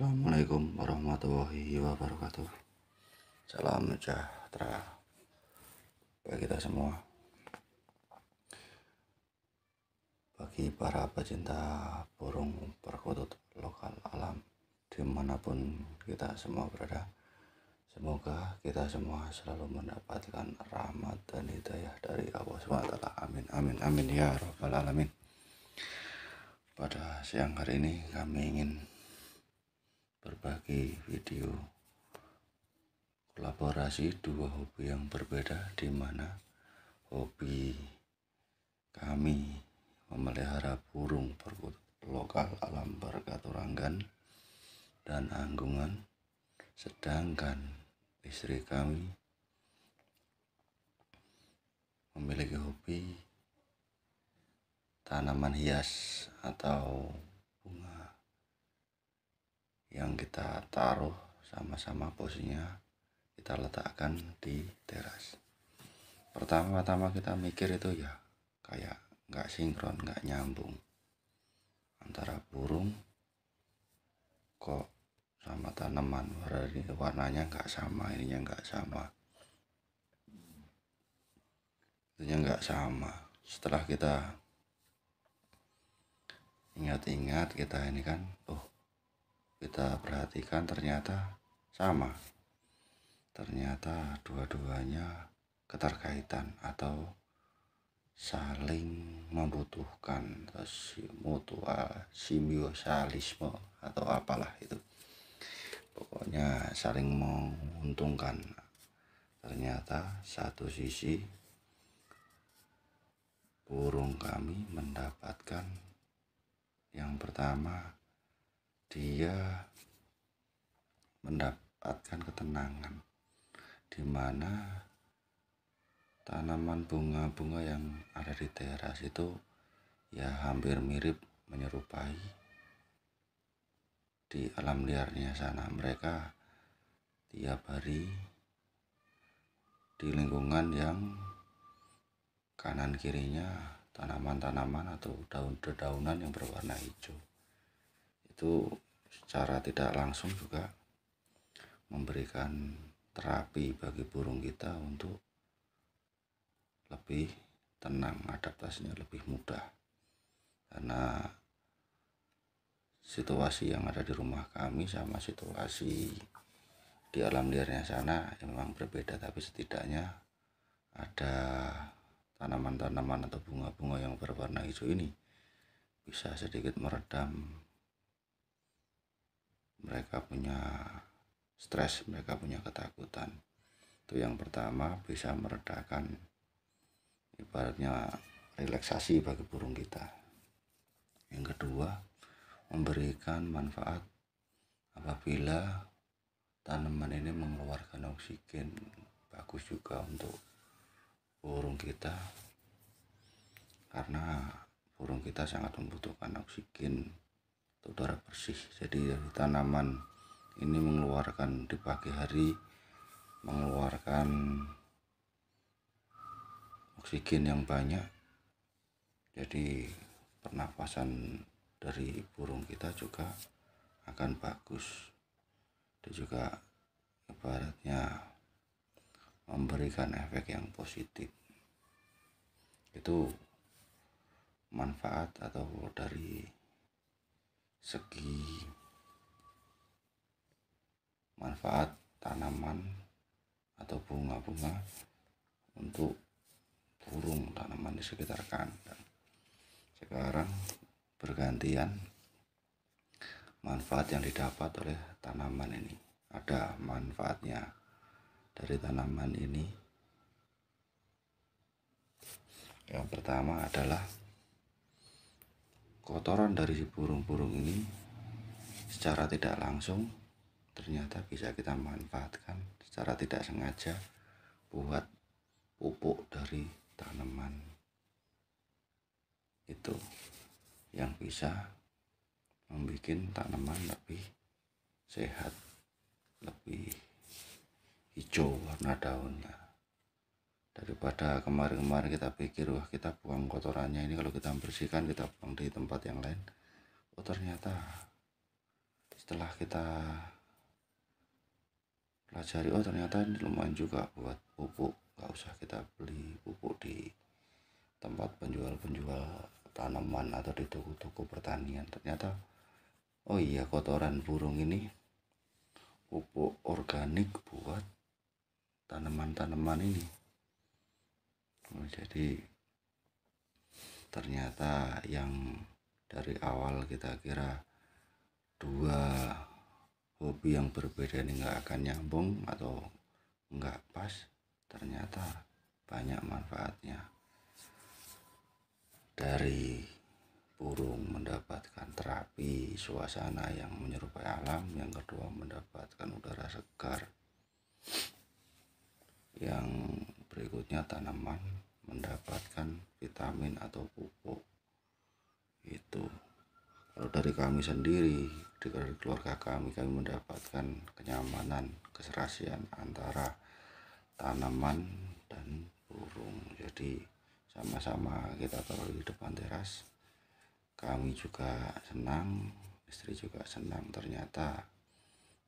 Assalamualaikum warahmatullahi wabarakatuh. Salam sejahtera bagi kita semua. Bagi para pecinta burung perkutut lokal alam dimanapun kita semua berada. Semoga kita semua selalu mendapatkan rahmat dan hidayah dari Allah SWT. Amin, amin, amin ya Rabbal alamin. Pada siang hari ini kami ingin berbagi video kolaborasi dua hobi yang berbeda di mana hobi kami memelihara burung perkutut lokal alam berkaturanggan dan anggungan sedangkan istri kami memiliki hobi tanaman hias atau yang kita taruh sama-sama posisinya kita letakkan di teras pertama-tama kita mikir itu ya kayak nggak sinkron nggak nyambung antara burung kok sama tanaman warnanya nggak sama ininya nggak sama itunya nggak sama setelah kita ingat-ingat kita ini kan oh kita perhatikan ternyata sama ternyata dua-duanya keterkaitan atau saling membutuhkan mutual simbiosalisme atau apalah itu pokoknya saling menguntungkan ternyata satu sisi burung kami mendapatkan yang pertama dia mendapatkan ketenangan di mana tanaman bunga-bunga yang ada di teras itu ya hampir mirip menyerupai di alam liarnya sana mereka tiap hari di lingkungan yang kanan kirinya tanaman-tanaman atau daun-daunan yang berwarna hijau itu secara tidak langsung juga memberikan terapi bagi burung kita untuk lebih tenang adaptasinya lebih mudah karena situasi yang ada di rumah kami sama situasi di alam liarnya sana ya memang berbeda tapi setidaknya ada tanaman-tanaman atau bunga-bunga yang berwarna hijau ini bisa sedikit meredam mereka punya stres, mereka punya ketakutan. Itu yang pertama bisa meredakan ibaratnya relaksasi bagi burung kita. Yang kedua, memberikan manfaat apabila tanaman ini mengeluarkan oksigen. Bagus juga untuk burung kita karena burung kita sangat membutuhkan oksigen udara bersih jadi dari tanaman ini mengeluarkan di pagi hari mengeluarkan oksigen yang banyak jadi pernapasan dari burung kita juga akan bagus dan juga ibaratnya memberikan efek yang positif itu manfaat atau dari segi manfaat tanaman atau bunga-bunga untuk burung tanaman di sekitar kandang sekarang bergantian manfaat yang didapat oleh tanaman ini ada manfaatnya dari tanaman ini yang pertama adalah kotoran dari burung-burung ini secara tidak langsung ternyata bisa kita manfaatkan secara tidak sengaja buat pupuk dari tanaman itu yang bisa membuat tanaman lebih sehat lebih hijau warna daunnya daripada kemarin-kemarin kita pikir wah kita buang kotorannya ini kalau kita bersihkan kita buang di tempat yang lain oh ternyata setelah kita pelajari oh ternyata ini lumayan juga buat pupuk nggak usah kita beli pupuk di tempat penjual-penjual tanaman atau di toko-toko pertanian ternyata oh iya kotoran burung ini pupuk organik buat tanaman-tanaman ini Oh, jadi ternyata yang dari awal kita kira dua hobi yang berbeda ini nggak akan nyambung atau nggak pas ternyata banyak manfaatnya dari burung mendapatkan terapi suasana yang menyerupai alam yang kedua mendapatkan udara segar yang berikutnya tanaman mendapatkan vitamin atau pupuk itu kalau dari kami sendiri dari keluarga kami kami mendapatkan kenyamanan keserasian antara tanaman dan burung jadi sama-sama kita taruh di depan teras kami juga senang istri juga senang ternyata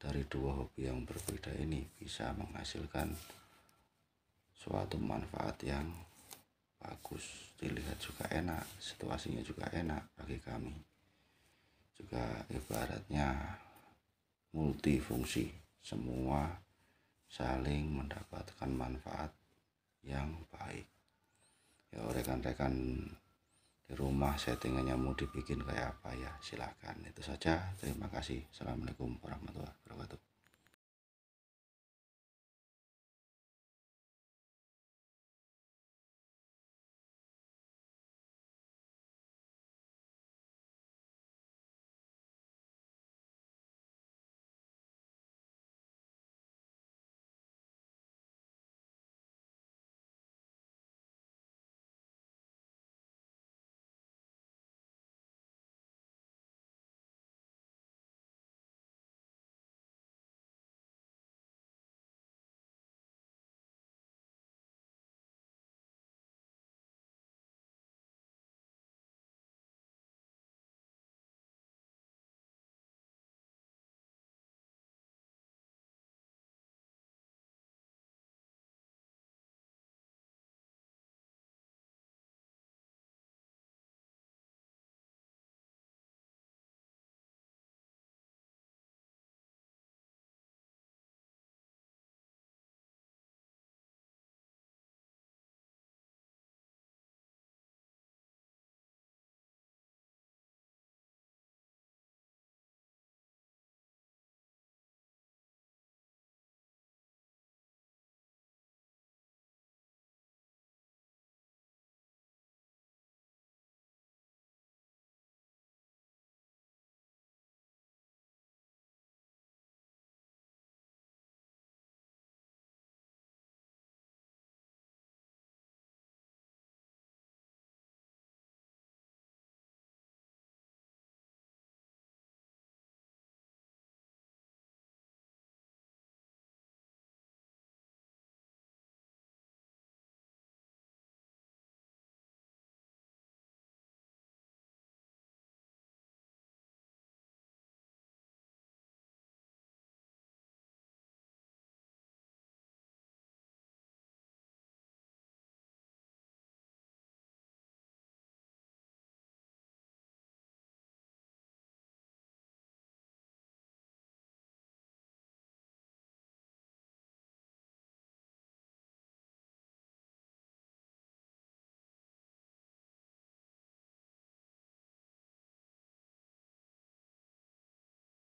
dari dua hobi yang berbeda ini bisa menghasilkan suatu manfaat yang bagus dilihat juga enak situasinya juga enak bagi kami juga ibaratnya multifungsi semua saling mendapatkan manfaat yang baik ya rekan-rekan di rumah settingannya mau dibikin kayak apa ya silahkan itu saja terima kasih assalamualaikum warahmatullahi wabarakatuh